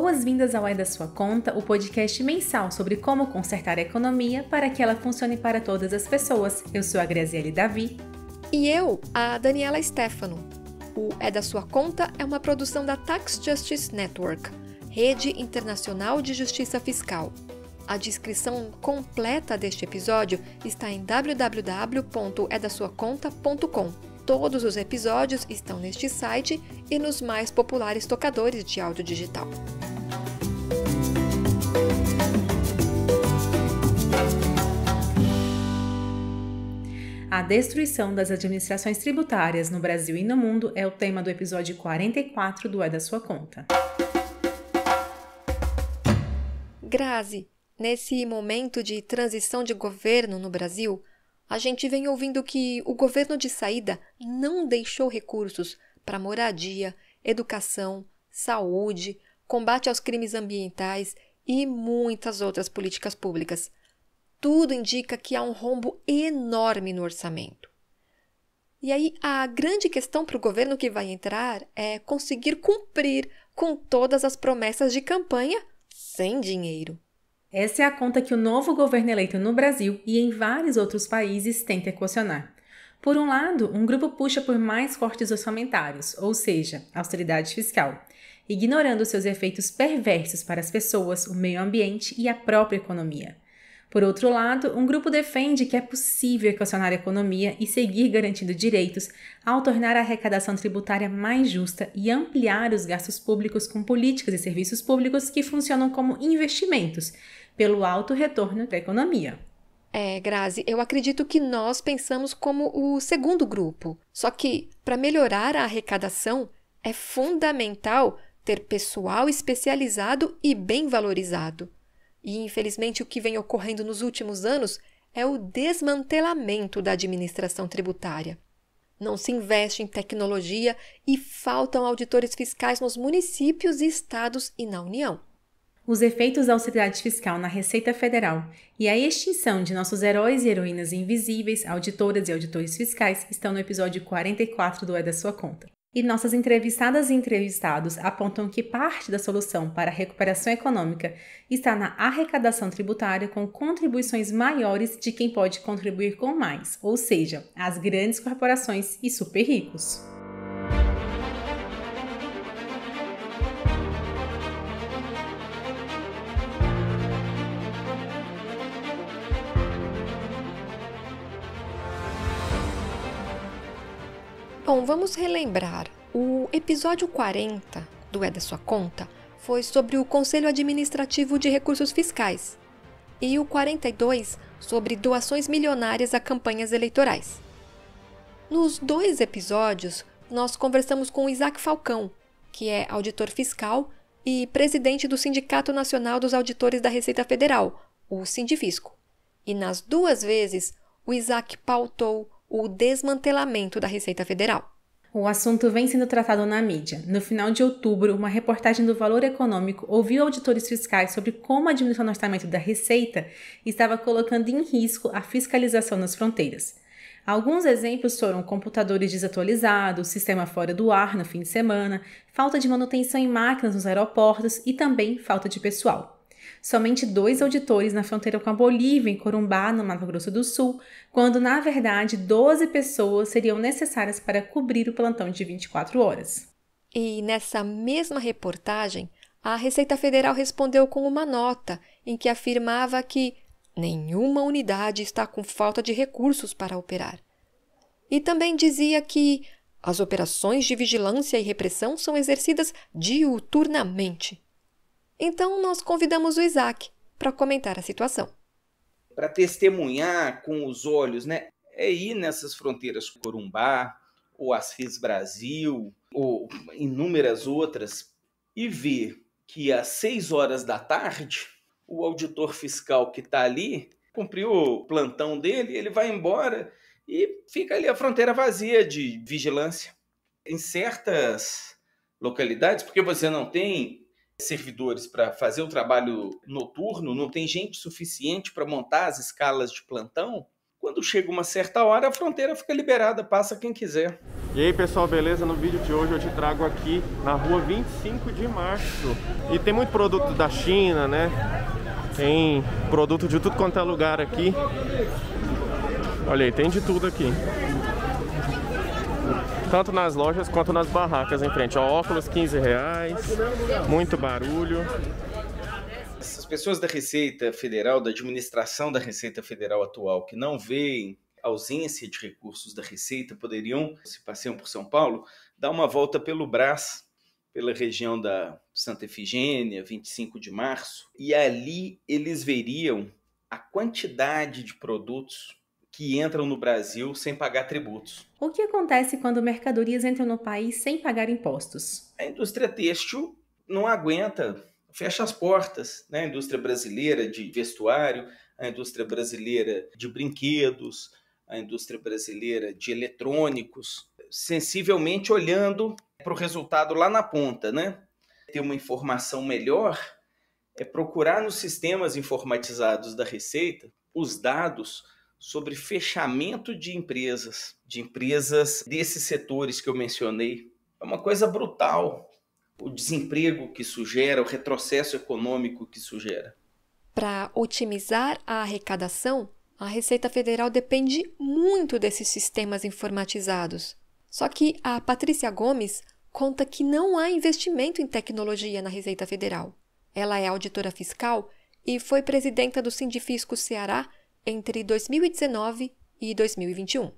boas-vindas ao É da Sua Conta, o podcast mensal sobre como consertar a economia para que ela funcione para todas as pessoas. Eu sou a Graziele Davi. E eu, a Daniela Stefano. O É da Sua Conta é uma produção da Tax Justice Network, rede internacional de justiça fiscal. A descrição completa deste episódio está em www.edassuaconta.com. Todos os episódios estão neste site e nos mais populares tocadores de áudio digital. A destruição das administrações tributárias no Brasil e no mundo é o tema do episódio 44 do É da Sua Conta. Grazi, nesse momento de transição de governo no Brasil, a gente vem ouvindo que o governo de saída não deixou recursos para moradia, educação, saúde, combate aos crimes ambientais e muitas outras políticas públicas. Tudo indica que há um rombo enorme no orçamento. E aí, a grande questão para o governo que vai entrar é conseguir cumprir com todas as promessas de campanha sem dinheiro. Essa é a conta que o novo governo eleito no Brasil e em vários outros países tenta equacionar. Por um lado, um grupo puxa por mais cortes orçamentários, ou seja, austeridade fiscal, ignorando seus efeitos perversos para as pessoas, o meio ambiente e a própria economia. Por outro lado, um grupo defende que é possível equacionar a economia e seguir garantindo direitos ao tornar a arrecadação tributária mais justa e ampliar os gastos públicos com políticas e serviços públicos que funcionam como investimentos, pelo alto retorno da economia. É, Grazi, eu acredito que nós pensamos como o segundo grupo. Só que, para melhorar a arrecadação, é fundamental ter pessoal especializado e bem valorizado. E, infelizmente, o que vem ocorrendo nos últimos anos é o desmantelamento da administração tributária. Não se investe em tecnologia e faltam auditores fiscais nos municípios e estados e na União os efeitos da austeridade fiscal na Receita Federal e a extinção de nossos heróis e heroínas invisíveis, auditoras e auditores fiscais estão no episódio 44 do É da Sua Conta. E nossas entrevistadas e entrevistados apontam que parte da solução para a recuperação econômica está na arrecadação tributária com contribuições maiores de quem pode contribuir com mais, ou seja, as grandes corporações e super ricos. Bom, vamos relembrar. O episódio 40 do É da Sua Conta foi sobre o Conselho Administrativo de Recursos Fiscais e o 42 sobre doações milionárias a campanhas eleitorais. Nos dois episódios, nós conversamos com Isaac Falcão, que é auditor fiscal e presidente do Sindicato Nacional dos Auditores da Receita Federal, o Sindifisco. E nas duas vezes, o Isaac pautou o desmantelamento da Receita Federal. O assunto vem sendo tratado na mídia. No final de outubro, uma reportagem do Valor Econômico ouviu auditores fiscais sobre como a diminuição do orçamento da Receita estava colocando em risco a fiscalização nas fronteiras. Alguns exemplos foram computadores desatualizados, sistema fora do ar no fim de semana, falta de manutenção em máquinas nos aeroportos e também falta de pessoal somente dois auditores na fronteira com a Bolívia, em Corumbá, no Mato Grosso do Sul, quando na verdade 12 pessoas seriam necessárias para cobrir o plantão de 24 horas. E nessa mesma reportagem, a Receita Federal respondeu com uma nota em que afirmava que nenhuma unidade está com falta de recursos para operar. E também dizia que as operações de vigilância e repressão são exercidas diuturnamente então, nós convidamos o Isaac para comentar a situação. Para testemunhar com os olhos, né? É ir nessas fronteiras Corumbá, ou as Brasil, ou inúmeras outras, e ver que às seis horas da tarde, o auditor fiscal que está ali cumpriu o plantão dele, ele vai embora e fica ali a fronteira vazia de vigilância. Em certas localidades, porque você não tem servidores para fazer o trabalho noturno, não tem gente suficiente para montar as escalas de plantão. Quando chega uma certa hora, a fronteira fica liberada, passa quem quiser. E aí pessoal, beleza? No vídeo de hoje eu te trago aqui na rua 25 de março. E tem muito produto da China, né? Tem produto de tudo quanto é lugar aqui. Olha aí, tem de tudo aqui tanto nas lojas quanto nas barracas em frente. Ó, óculos 15 reais, muito barulho. As pessoas da Receita Federal, da administração da Receita Federal atual, que não veem ausência de recursos da Receita, poderiam, se passeiam por São Paulo, dar uma volta pelo Brás, pela região da Santa Efigênia, 25 de março, e ali eles veriam a quantidade de produtos que entram no Brasil sem pagar tributos. O que acontece quando mercadorias entram no país sem pagar impostos? A indústria têxtil não aguenta, fecha as portas. Né? A indústria brasileira de vestuário, a indústria brasileira de brinquedos, a indústria brasileira de eletrônicos, sensivelmente olhando para o resultado lá na ponta, né? Ter uma informação melhor é procurar nos sistemas informatizados da Receita os dados sobre fechamento de empresas, de empresas desses setores que eu mencionei. É uma coisa brutal o desemprego que sugere, o retrocesso econômico que sugere. Para otimizar a arrecadação, a Receita Federal depende muito desses sistemas informatizados. Só que a Patrícia Gomes conta que não há investimento em tecnologia na Receita Federal. Ela é auditora fiscal e foi presidenta do Sindifisco Ceará entre 2019 e 2021.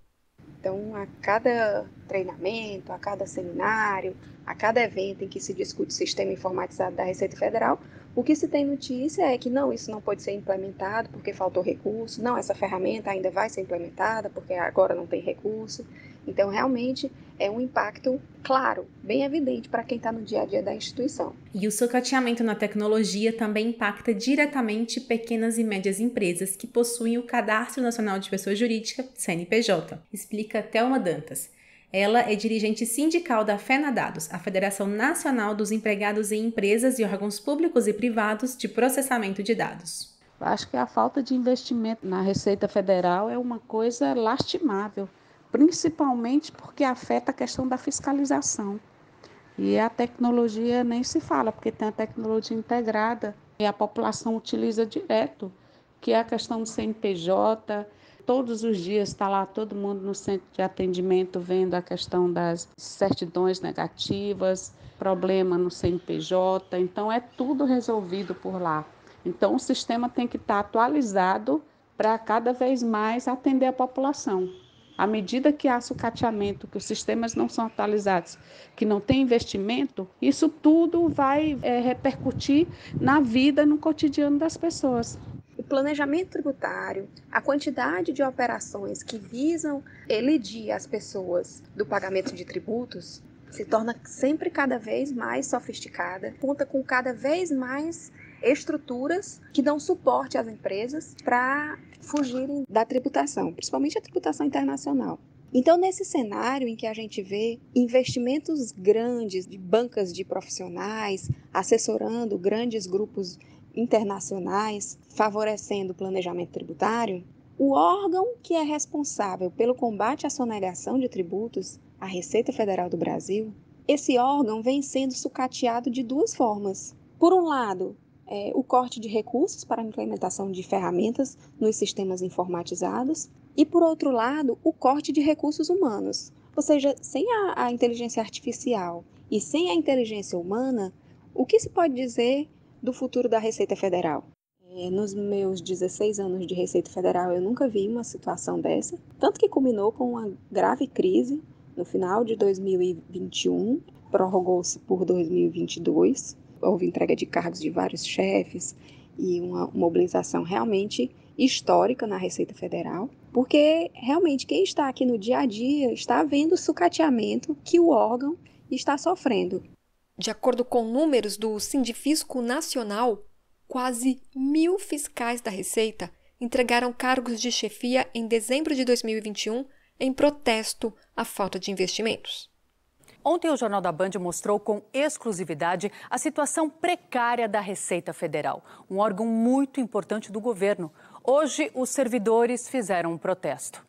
Então, a cada treinamento, a cada seminário, a cada evento em que se discute o sistema informatizado da Receita Federal, o que se tem notícia é que não, isso não pode ser implementado porque faltou recurso, não, essa ferramenta ainda vai ser implementada porque agora não tem recurso. Então, realmente, é um impacto claro, bem evidente para quem está no dia a dia da instituição. E o sucateamento na tecnologia também impacta diretamente pequenas e médias empresas que possuem o Cadastro Nacional de Pessoa Jurídica, CNPJ, explica Thelma Dantas. Ela é dirigente sindical da FENADADOS, a Federação Nacional dos Empregados em Empresas e Órgãos Públicos e Privados de Processamento de Dados. Acho que a falta de investimento na Receita Federal é uma coisa lastimável, principalmente porque afeta a questão da fiscalização. E a tecnologia nem se fala, porque tem a tecnologia integrada e a população utiliza direto, que é a questão do CNPJ, Todos os dias está lá todo mundo no centro de atendimento vendo a questão das certidões negativas, problema no CNPJ. Então, é tudo resolvido por lá. Então, o sistema tem que estar tá atualizado para cada vez mais atender a população. À medida que há sucateamento, que os sistemas não são atualizados, que não tem investimento, isso tudo vai é, repercutir na vida, no cotidiano das pessoas planejamento tributário, a quantidade de operações que visam elidir as pessoas do pagamento de tributos se torna sempre cada vez mais sofisticada, conta com cada vez mais estruturas que dão suporte às empresas para fugirem da tributação, principalmente a tributação internacional. Então, nesse cenário em que a gente vê investimentos grandes de bancas de profissionais assessorando grandes grupos internacionais favorecendo o planejamento tributário, o órgão que é responsável pelo combate à sonegação de tributos, a Receita Federal do Brasil, esse órgão vem sendo sucateado de duas formas. Por um lado, é, o corte de recursos para a implementação de ferramentas nos sistemas informatizados, e por outro lado, o corte de recursos humanos. Ou seja, sem a, a inteligência artificial e sem a inteligência humana, o que se pode dizer do futuro da Receita Federal. É, nos meus 16 anos de Receita Federal, eu nunca vi uma situação dessa, tanto que culminou com uma grave crise no final de 2021, prorrogou-se por 2022, houve entrega de cargos de vários chefes e uma mobilização realmente histórica na Receita Federal, porque realmente quem está aqui no dia a dia está vendo o sucateamento que o órgão está sofrendo. De acordo com números do Sindifisco Nacional, quase mil fiscais da Receita entregaram cargos de chefia em dezembro de 2021 em protesto à falta de investimentos. Ontem, o Jornal da Band mostrou com exclusividade a situação precária da Receita Federal, um órgão muito importante do governo. Hoje, os servidores fizeram um protesto.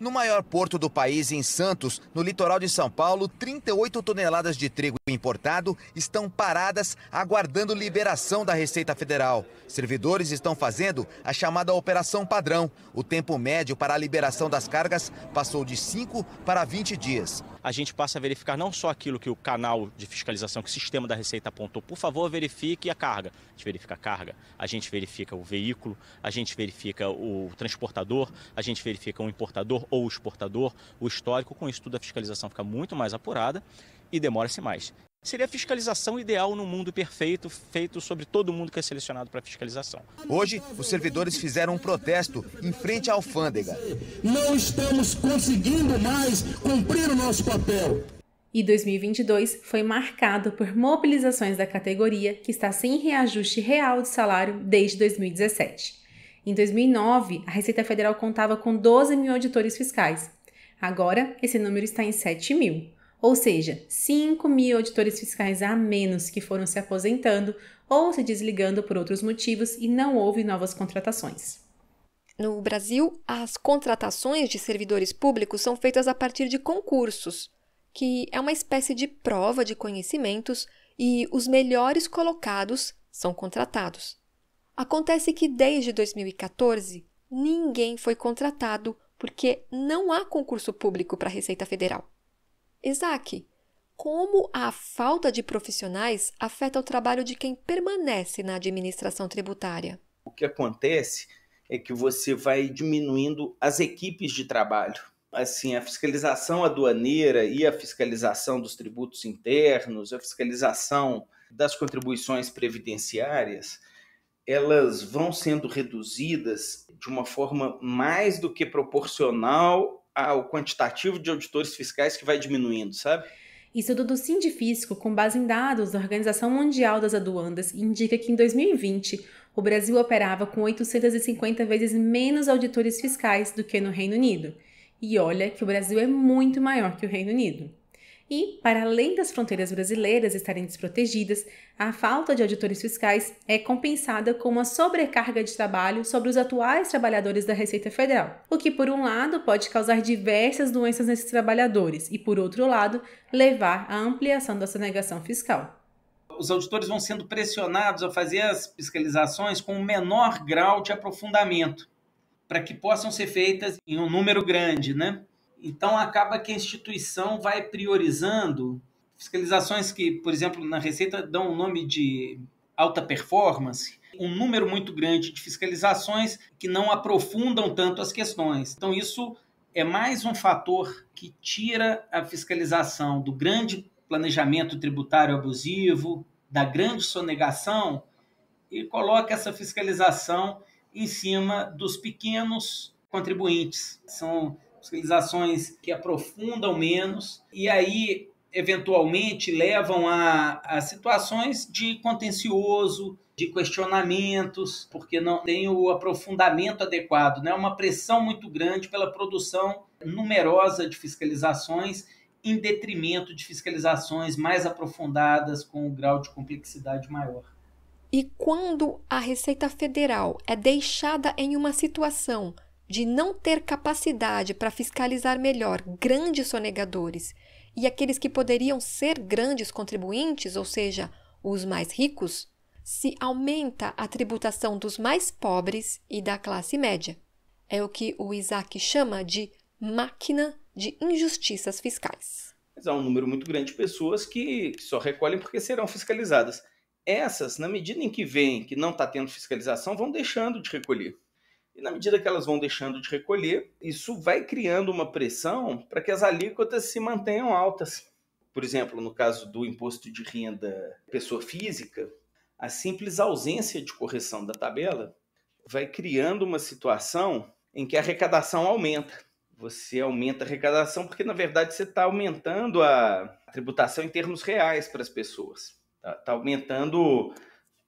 No maior porto do país, em Santos, no litoral de São Paulo, 38 toneladas de trigo importado estão paradas aguardando liberação da Receita Federal. Servidores estão fazendo a chamada operação padrão. O tempo médio para a liberação das cargas passou de 5 para 20 dias. A gente passa a verificar não só aquilo que o canal de fiscalização, que o sistema da Receita apontou, por favor, verifique a carga. A gente verifica a carga, a gente verifica o veículo, a gente verifica o transportador, a gente verifica o importador ou o exportador, o histórico, com o estudo da fiscalização fica muito mais apurada e demora-se mais. Seria a fiscalização ideal no mundo perfeito, feito sobre todo mundo que é selecionado para fiscalização. Hoje, os servidores fizeram um protesto em frente à alfândega. Não estamos conseguindo mais cumprir o nosso papel. E 2022 foi marcado por mobilizações da categoria, que está sem reajuste real de salário desde 2017. Em 2009, a Receita Federal contava com 12 mil auditores fiscais. Agora, esse número está em 7 mil, ou seja, 5 mil auditores fiscais a menos que foram se aposentando ou se desligando por outros motivos e não houve novas contratações. No Brasil, as contratações de servidores públicos são feitas a partir de concursos, que é uma espécie de prova de conhecimentos e os melhores colocados são contratados. Acontece que desde 2014 ninguém foi contratado porque não há concurso público para a Receita Federal. Isaac, como a falta de profissionais afeta o trabalho de quem permanece na administração tributária? O que acontece é que você vai diminuindo as equipes de trabalho. Assim, a fiscalização aduaneira e a fiscalização dos tributos internos, a fiscalização das contribuições previdenciárias, elas vão sendo reduzidas de uma forma mais do que proporcional ao quantitativo de auditores fiscais que vai diminuindo, sabe? Estudo é do Sindifisco, com base em dados da Organização Mundial das Aduandas, indica que em 2020 o Brasil operava com 850 vezes menos auditores fiscais do que no Reino Unido. E olha que o Brasil é muito maior que o Reino Unido. E, para além das fronteiras brasileiras estarem desprotegidas, a falta de auditores fiscais é compensada com uma sobrecarga de trabalho sobre os atuais trabalhadores da Receita Federal, o que, por um lado, pode causar diversas doenças nesses trabalhadores e, por outro lado, levar à ampliação da sonegação fiscal os auditores vão sendo pressionados a fazer as fiscalizações com o um menor grau de aprofundamento, para que possam ser feitas em um número grande, né? Então, acaba que a instituição vai priorizando fiscalizações que, por exemplo, na Receita dão o nome de alta performance, um número muito grande de fiscalizações que não aprofundam tanto as questões. Então, isso é mais um fator que tira a fiscalização do grande planejamento tributário abusivo, da grande sonegação, e coloca essa fiscalização em cima dos pequenos contribuintes. São civilizações que aprofundam menos, e aí eventualmente levam a, a situações de contencioso, de questionamentos, porque não tem o aprofundamento adequado, né? uma pressão muito grande pela produção numerosa de fiscalizações em detrimento de fiscalizações mais aprofundadas com um grau de complexidade maior. E quando a Receita Federal é deixada em uma situação de não ter capacidade para fiscalizar melhor grandes sonegadores e aqueles que poderiam ser grandes contribuintes, ou seja, os mais ricos, se aumenta a tributação dos mais pobres e da classe média. É o que o Isaac chama de máquina de injustiças fiscais. Mas há é um número muito grande de pessoas que, só recolhem porque serão fiscalizadas. Essas, na medida em que veem que não está tendo fiscalização, vão deixando de recolher. E na medida que elas vão deixando de recolher, isso vai criando uma pressão para que as alíquotas se mantenham altas. Por exemplo, no caso do imposto de renda pessoa física, a simples ausência de correção da tabela vai criando uma situação em que a arrecadação aumenta. Você aumenta a arrecadação porque, na verdade, você está aumentando a tributação em termos reais para as pessoas. Está tá aumentando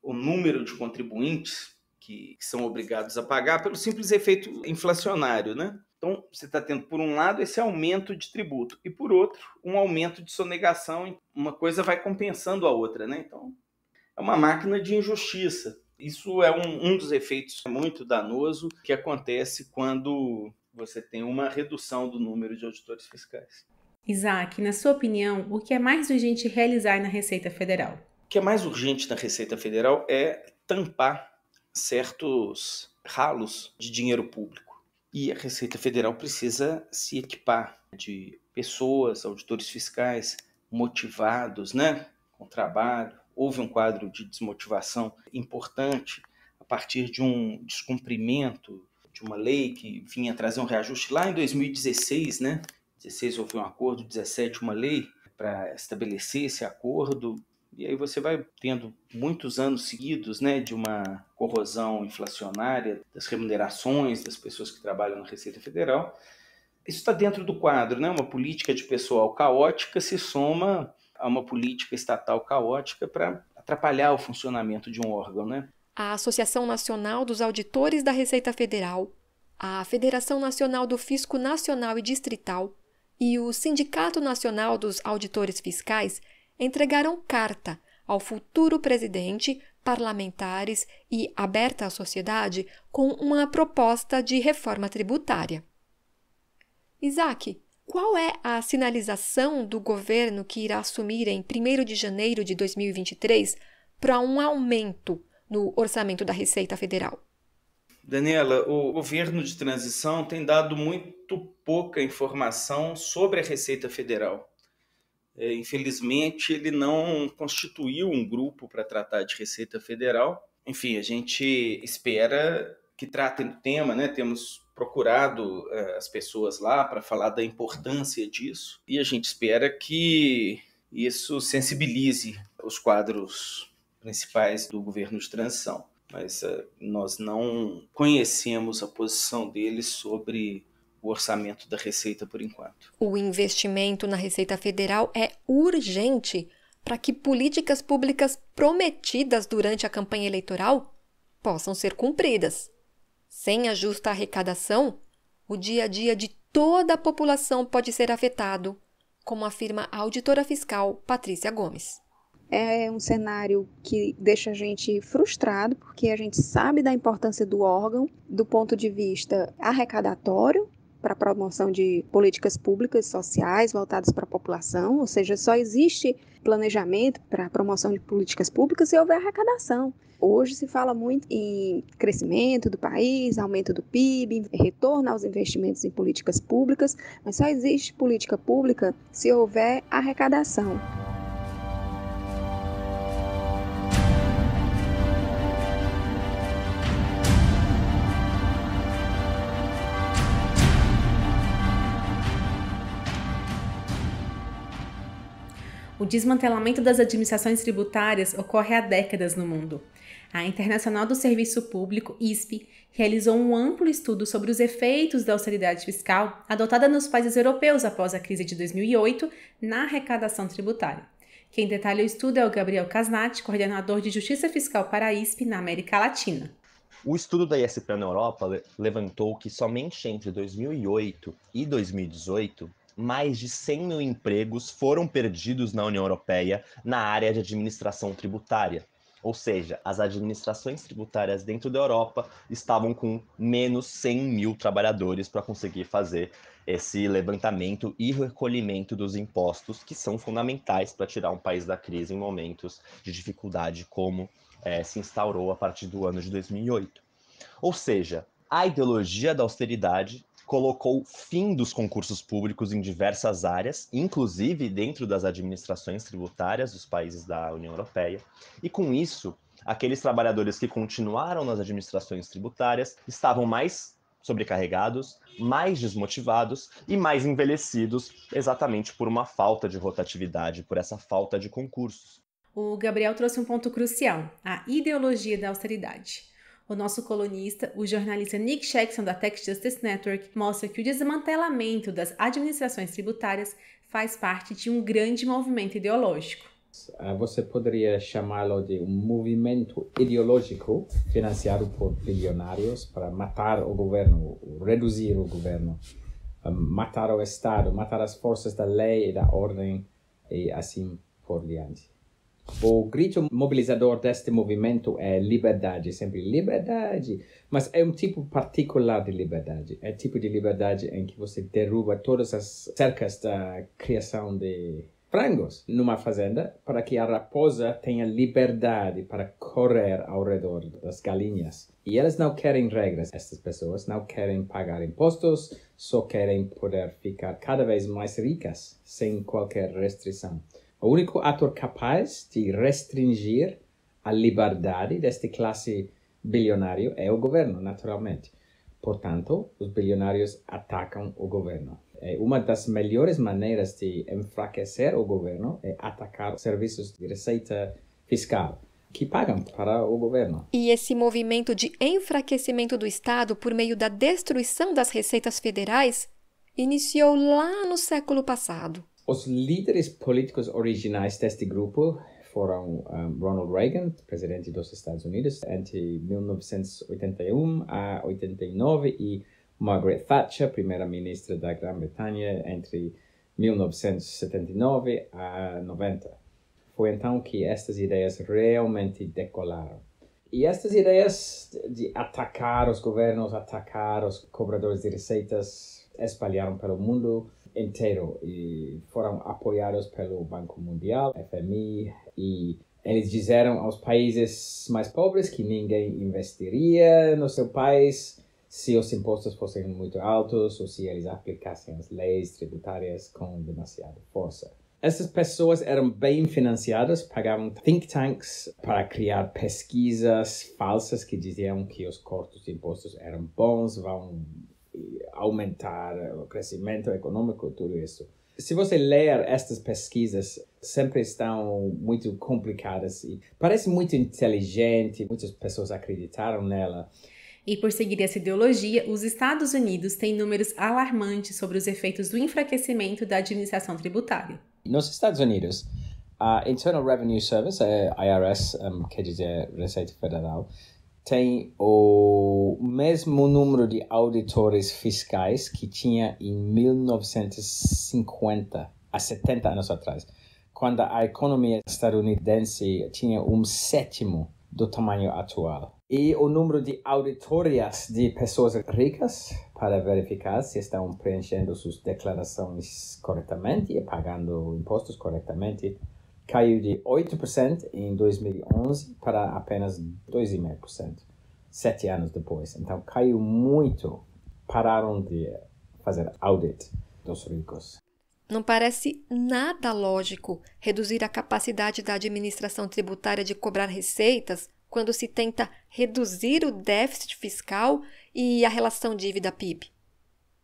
o número de contribuintes que, que são obrigados a pagar pelo simples efeito inflacionário, né? Então, você está tendo, por um lado, esse aumento de tributo, e por outro, um aumento de sonegação. Uma coisa vai compensando a outra, né? Então, é uma máquina de injustiça. Isso é um, um dos efeitos muito danoso que acontece quando você tem uma redução do número de auditores fiscais. Isaac, na sua opinião, o que é mais urgente realizar na Receita Federal? O que é mais urgente na Receita Federal é tampar certos ralos de dinheiro público. E a Receita Federal precisa se equipar de pessoas, auditores fiscais motivados, né, com trabalho. Houve um quadro de desmotivação importante a partir de um descumprimento de uma lei que vinha trazer um reajuste lá em 2016, né? 16 houve um acordo, 17 uma lei para estabelecer esse acordo e aí você vai tendo muitos anos seguidos né, de uma corrosão inflacionária das remunerações das pessoas que trabalham na Receita Federal. Isso está dentro do quadro, né? Uma política de pessoal caótica se soma a uma política estatal caótica para atrapalhar o funcionamento de um órgão, né? A Associação Nacional dos Auditores da Receita Federal, a Federação Nacional do Fisco Nacional e Distrital e o Sindicato Nacional dos Auditores Fiscais entregaram carta ao futuro presidente, parlamentares e aberta à sociedade com uma proposta de reforma tributária. Isaac, qual é a sinalização do governo que irá assumir em 1 de janeiro de 2023 para um aumento no orçamento da Receita Federal? Daniela, o governo de transição tem dado muito pouca informação sobre a Receita Federal. É, infelizmente, ele não constituiu um grupo para tratar de Receita Federal. Enfim, a gente espera que tratem do tema, né? Temos procurado é, as pessoas lá para falar da importância disso e a gente espera que isso sensibilize os quadros principais do governo de transição. Mas é, nós não conhecemos a posição deles sobre o orçamento da Receita por enquanto. O investimento na Receita Federal é urgente para que políticas públicas prometidas durante a campanha eleitoral possam ser cumpridas. Sem a justa arrecadação, o dia a dia de toda a população pode ser afetado, como afirma a auditora fiscal Patrícia Gomes. É um cenário que deixa a gente frustrado, porque a gente sabe da importância do órgão do ponto de vista arrecadatório, para a promoção de políticas públicas sociais voltadas para a população, ou seja, só existe planejamento para a promoção de políticas públicas se houver arrecadação. Hoje se fala muito em crescimento do país, aumento do PIB, retorno aos investimentos em políticas públicas, mas só existe política pública se houver arrecadação. o desmantelamento das administrações tributárias ocorre há décadas no mundo. A Internacional do Serviço Público, ISP, realizou um amplo estudo sobre os efeitos da austeridade fiscal adotada nos países europeus após a crise de 2008 na arrecadação tributária. Quem detalha o estudo é o Gabriel Casnati, coordenador de Justiça Fiscal para a ISP na América Latina. O estudo da ISP na Europa levantou que somente entre 2008 e 2018 mais de 100 mil empregos foram perdidos na União Europeia na área de administração tributária. Ou seja, as administrações tributárias dentro da Europa estavam com menos 100 mil trabalhadores para conseguir fazer esse levantamento e recolhimento dos impostos, que são fundamentais para tirar um país da crise em momentos de dificuldade, como é, se instaurou a partir do ano de 2008. Ou seja, a ideologia da austeridade colocou fim dos concursos públicos em diversas áreas, inclusive dentro das administrações tributárias dos países da União Europeia, e com isso, aqueles trabalhadores que continuaram nas administrações tributárias estavam mais sobrecarregados, mais desmotivados e mais envelhecidos, exatamente por uma falta de rotatividade, por essa falta de concursos. O Gabriel trouxe um ponto crucial: a ideologia da austeridade. O nosso colunista, o jornalista Nick Jackson da Tax Justice Network, mostra que o desmantelamento das administrações tributárias faz parte de um grande movimento ideológico. Ah, você poderia chamá-lo de um movimento ideológico financiado por bilionários para matar o governo, reduzir o governo, ah, matar o Estado, matar as forças da lei e da ordem e assim por diante. O grito mobilizador deste movimento é liberdade, sempre liberdade, mas é um tipo particular de liberdade. É tipo de liberdade em que você derruba todas as cercas da criação de frangos numa fazenda para que a raposa tenha liberdade para correr ao redor das galinhas. E elas não querem regras, estas pessoas não querem pagar impostos, só querem poder ficar cada vez mais ricas sem qualquer restrição o único ator capaz de restringir a liberdade desta classe bilionária é o governo, naturalmente. Portanto, os bilionários atacam o governo. É uma das melhores maneiras de enfraquecer o governo é atacar serviços de receita fiscal que pagam para o governo. E esse movimento de enfraquecimento do Estado por meio da destruição das receitas federais iniciou lá no século passado. Os líderes políticos originais deste grupo foram um, Ronald Reagan, presidente dos Estados Unidos entre 1981 a 89, e Margaret Thatcher, primeira-ministra da Grã-Bretanha entre 1979 a 90. Foi então que estas ideias realmente decolaram. E estas ideias de atacar os governos, atacar os cobradores de receitas, espalharam pelo mundo inteiro e foram apoiados pelo Banco Mundial, FMI, e eles disseram aos países mais pobres que ninguém investiria no seu país se os impostos fossem muito altos ou se eles aplicassem as leis tributárias com demasiada força. Essas pessoas eram bem financiadas, pagavam think tanks para criar pesquisas falsas que diziam que os cortes de impostos eram bons, vão aumentar o crescimento econômico, tudo isso. Se você ler estas pesquisas, sempre estão muito complicadas e parece muito inteligente, muitas pessoas acreditaram nela. E por seguir essa ideologia, os Estados Unidos têm números alarmantes sobre os efeitos do enfraquecimento da administração tributária. Nos Estados Unidos, a Internal Revenue Service, a é IRS, um, quer dizer Receita Federal, tem o mesmo número de auditores fiscais que tinha em 1950, há 70 anos atrás, quando a economia estadunidense tinha um sétimo do tamanho atual. E o número de auditorias de pessoas ricas para verificar se estão preenchendo suas declarações corretamente e pagando impostos corretamente caiu de 8% em 2011 para apenas 2,5%, sete anos depois. Então caiu muito. Pararam de fazer audit dos ricos. Não parece nada lógico reduzir a capacidade da administração tributária de cobrar receitas quando se tenta reduzir o déficit fiscal e a relação dívida-PIB.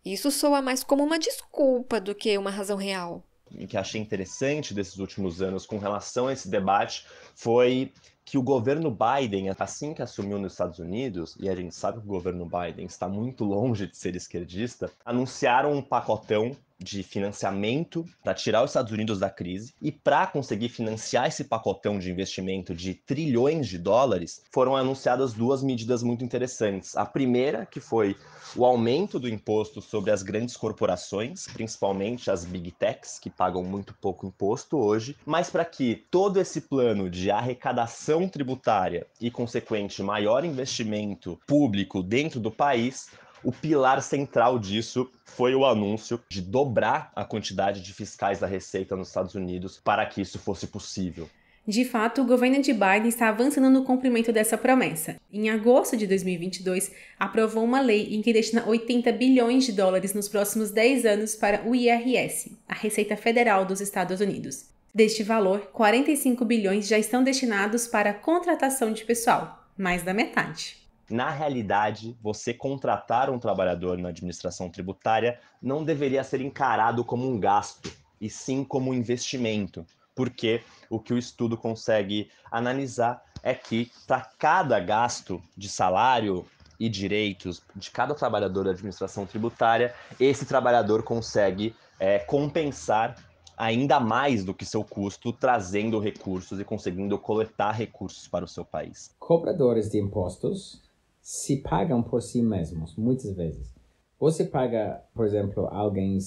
Isso soa mais como uma desculpa do que uma razão real e que achei interessante desses últimos anos com relação a esse debate foi que o governo Biden, assim que assumiu nos Estados Unidos, e a gente sabe que o governo Biden está muito longe de ser esquerdista, anunciaram um pacotão de financiamento para tirar os Estados Unidos da crise e para conseguir financiar esse pacotão de investimento de trilhões de dólares, foram anunciadas duas medidas muito interessantes. A primeira, que foi o aumento do imposto sobre as grandes corporações, principalmente as big techs, que pagam muito pouco imposto hoje, mas para que todo esse plano de arrecadação tributária e consequente maior investimento público dentro do país o pilar central disso foi o anúncio de dobrar a quantidade de fiscais da Receita nos Estados Unidos para que isso fosse possível. De fato, o governo de Biden está avançando no cumprimento dessa promessa. Em agosto de 2022, aprovou uma lei em que destina 80 bilhões de dólares nos próximos 10 anos para o IRS, a Receita Federal dos Estados Unidos. Deste valor, 45 bilhões já estão destinados para a contratação de pessoal, mais da metade na realidade, você contratar um trabalhador na administração tributária não deveria ser encarado como um gasto, e sim como um investimento, porque o que o estudo consegue analisar é que para cada gasto de salário e direitos de cada trabalhador da administração tributária, esse trabalhador consegue é, compensar ainda mais do que seu custo, trazendo recursos e conseguindo coletar recursos para o seu país. Cobradores de impostos se pagam por si mesmos, muitas vezes. Você paga, por exemplo, alguém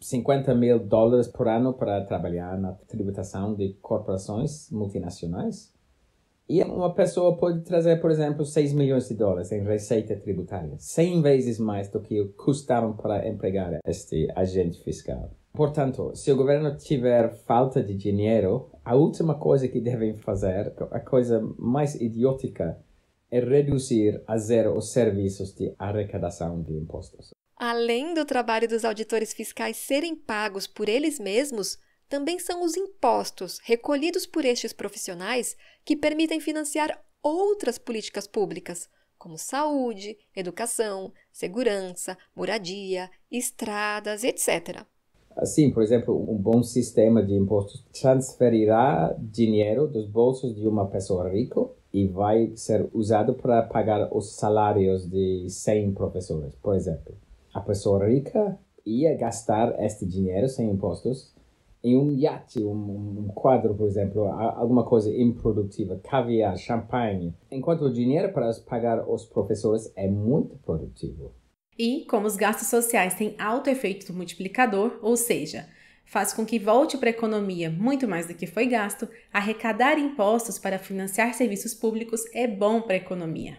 50 mil dólares por ano para trabalhar na tributação de corporações multinacionais. E uma pessoa pode trazer, por exemplo, 6 milhões de dólares em receita tributária, 100 vezes mais do que custaram para empregar este agente fiscal. Portanto, se o governo tiver falta de dinheiro, a última coisa que devem fazer, a coisa mais idiótica é reduzir a zero os serviços de arrecadação de impostos. Além do trabalho dos auditores fiscais serem pagos por eles mesmos, também são os impostos recolhidos por estes profissionais que permitem financiar outras políticas públicas, como saúde, educação, segurança, moradia, estradas, etc. Assim, por exemplo, um bom sistema de impostos transferirá dinheiro dos bolsos de uma pessoa rica e vai ser usado para pagar os salários de 100 professores, por exemplo. A pessoa rica ia gastar este dinheiro sem impostos em um iate, um, um quadro, por exemplo, alguma coisa improdutiva, caviar, champanhe. Enquanto o dinheiro para pagar os professores é muito produtivo. E como os gastos sociais têm alto efeito multiplicador, ou seja, faz com que volte para a economia muito mais do que foi gasto, arrecadar impostos para financiar serviços públicos é bom para a economia.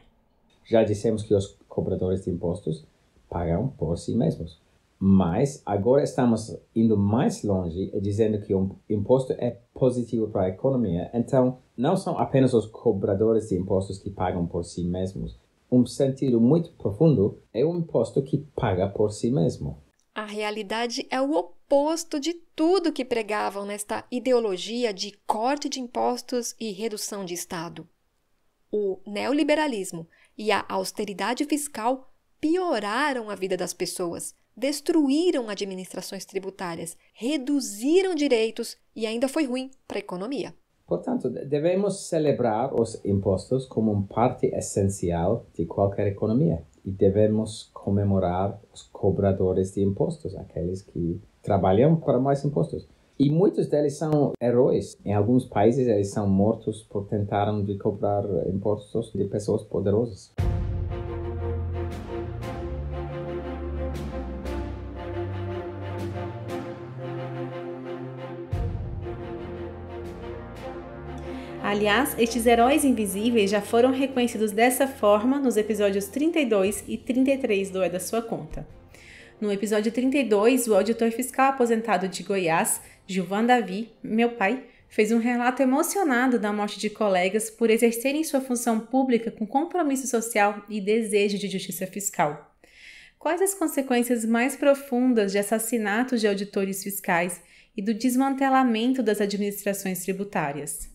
Já dissemos que os cobradores de impostos pagam por si mesmos. Mas agora estamos indo mais longe e dizendo que o imposto é positivo para a economia. Então, não são apenas os cobradores de impostos que pagam por si mesmos. Um sentido muito profundo é um imposto que paga por si mesmo. A realidade é o oposto de tudo que pregavam nesta ideologia de corte de impostos e redução de Estado. O neoliberalismo e a austeridade fiscal pioraram a vida das pessoas, destruíram administrações tributárias, reduziram direitos e ainda foi ruim para a economia. Portanto, devemos celebrar os impostos como parte essencial de qualquer economia e devemos comemorar os cobradores de impostos, aqueles que trabalham para mais impostos. E muitos deles são heróis. Em alguns países, eles são mortos por tentarem de cobrar impostos de pessoas poderosas. Aliás, estes heróis invisíveis já foram reconhecidos dessa forma nos episódios 32 e 33 do É da Sua Conta. No episódio 32, o auditor fiscal aposentado de Goiás, Gilvan Davi, meu pai, fez um relato emocionado da morte de colegas por exercerem sua função pública com compromisso social e desejo de justiça fiscal. Quais as consequências mais profundas de assassinatos de auditores fiscais e do desmantelamento das administrações tributárias?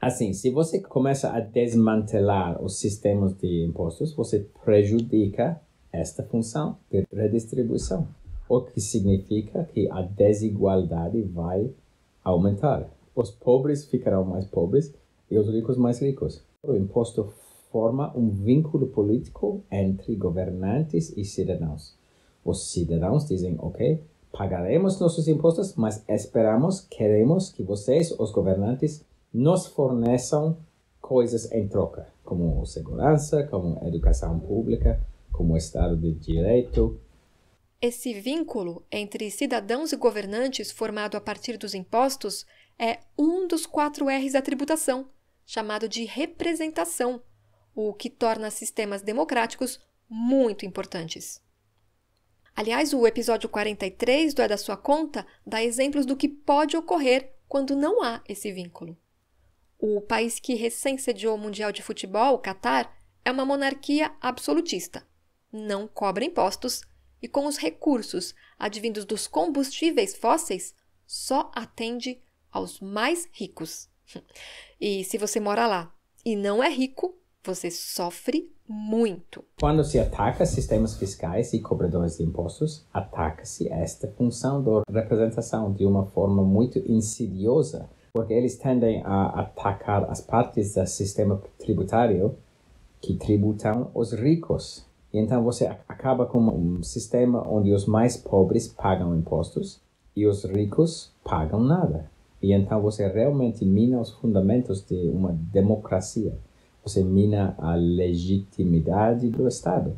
Assim, se você começa a desmantelar os sistemas de impostos, você prejudica esta função de redistribuição, o que significa que a desigualdade vai aumentar. Os pobres ficarão mais pobres e os ricos mais ricos. O imposto forma um vínculo político entre governantes e cidadãos. Os cidadãos dizem, ok, pagaremos nossos impostos, mas esperamos, queremos que vocês, os governantes, nos forneçam coisas em troca, como segurança, como educação pública, como Estado de Direito. Esse vínculo entre cidadãos e governantes formado a partir dos impostos é um dos quatro R's da tributação, chamado de representação, o que torna sistemas democráticos muito importantes. Aliás, o episódio 43 do É da Sua Conta dá exemplos do que pode ocorrer quando não há esse vínculo. O país que recém sediou o Mundial de Futebol, o Catar, é uma monarquia absolutista. Não cobra impostos e, com os recursos advindos dos combustíveis fósseis, só atende aos mais ricos. E se você mora lá e não é rico, você sofre muito. Quando se ataca sistemas fiscais e cobradores de impostos, ataca-se esta função da representação de uma forma muito insidiosa porque eles tendem a atacar as partes do sistema tributário que tributam os ricos. E então você acaba com um sistema onde os mais pobres pagam impostos e os ricos pagam nada. E então você realmente mina os fundamentos de uma democracia. Você mina a legitimidade do Estado.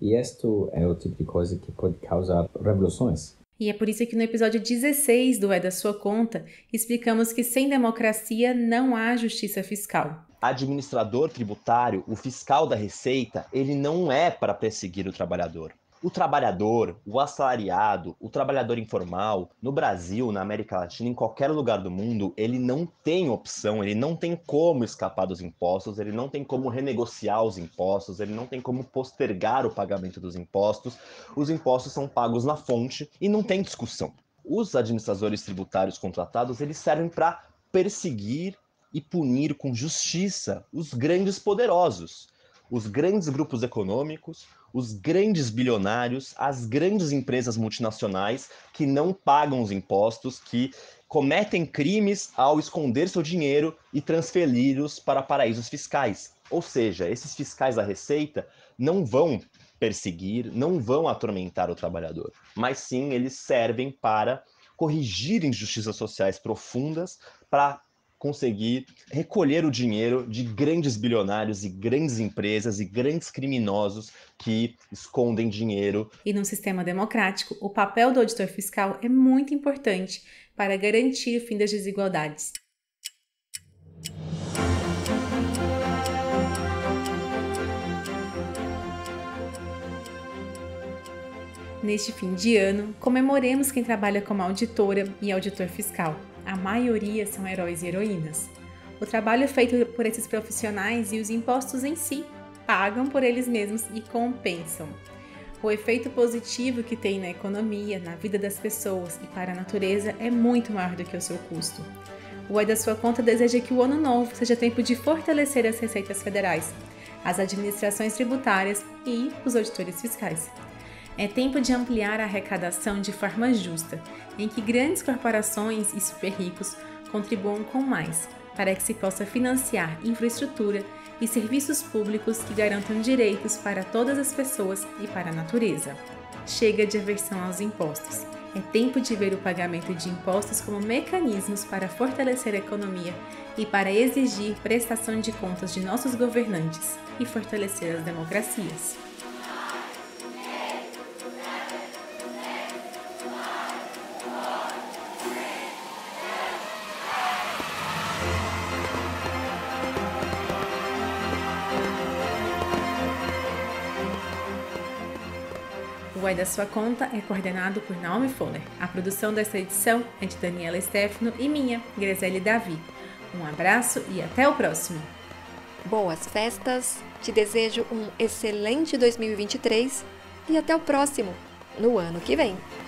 E isto é o tipo de coisa que pode causar revoluções. E é por isso que no episódio 16 do É da Sua Conta, explicamos que sem democracia não há justiça fiscal. Administrador tributário, o fiscal da Receita, ele não é para perseguir o trabalhador o trabalhador, o assalariado, o trabalhador informal, no Brasil, na América Latina, em qualquer lugar do mundo, ele não tem opção, ele não tem como escapar dos impostos, ele não tem como renegociar os impostos, ele não tem como postergar o pagamento dos impostos. Os impostos são pagos na fonte e não tem discussão. Os administradores tributários contratados, eles servem para perseguir e punir com justiça os grandes poderosos, os grandes grupos econômicos, os grandes bilionários, as grandes empresas multinacionais que não pagam os impostos, que cometem crimes ao esconder seu dinheiro e transferi-los para paraísos fiscais. Ou seja, esses fiscais da Receita não vão perseguir, não vão atormentar o trabalhador, mas sim eles servem para corrigir injustiças sociais profundas, para conseguir recolher o dinheiro de grandes bilionários e grandes empresas e grandes criminosos que escondem dinheiro. E num sistema democrático, o papel do auditor fiscal é muito importante para garantir o fim das desigualdades. Neste fim de ano, comemoremos quem trabalha como auditora e auditor fiscal. A maioria são heróis e heroínas. O trabalho feito por esses profissionais e os impostos em si pagam por eles mesmos e compensam. O efeito positivo que tem na economia, na vida das pessoas e para a natureza é muito maior do que o seu custo. O Oi da Sua Conta deseja que o ano novo seja tempo de fortalecer as receitas federais, as administrações tributárias e os auditores fiscais. É tempo de ampliar a arrecadação de forma justa, em que grandes corporações e super ricos contribuam com mais, para que se possa financiar infraestrutura e serviços públicos que garantam direitos para todas as pessoas e para a natureza. Chega de aversão aos impostos. É tempo de ver o pagamento de impostos como mecanismos para fortalecer a economia e para exigir prestação de contas de nossos governantes e fortalecer as democracias. da Sua Conta é coordenado por Naomi Fuller. A produção desta edição é de Daniela Stefano e minha, Grisele Davi. Um abraço e até o próximo! Boas festas, te desejo um excelente 2023 e até o próximo, no ano que vem!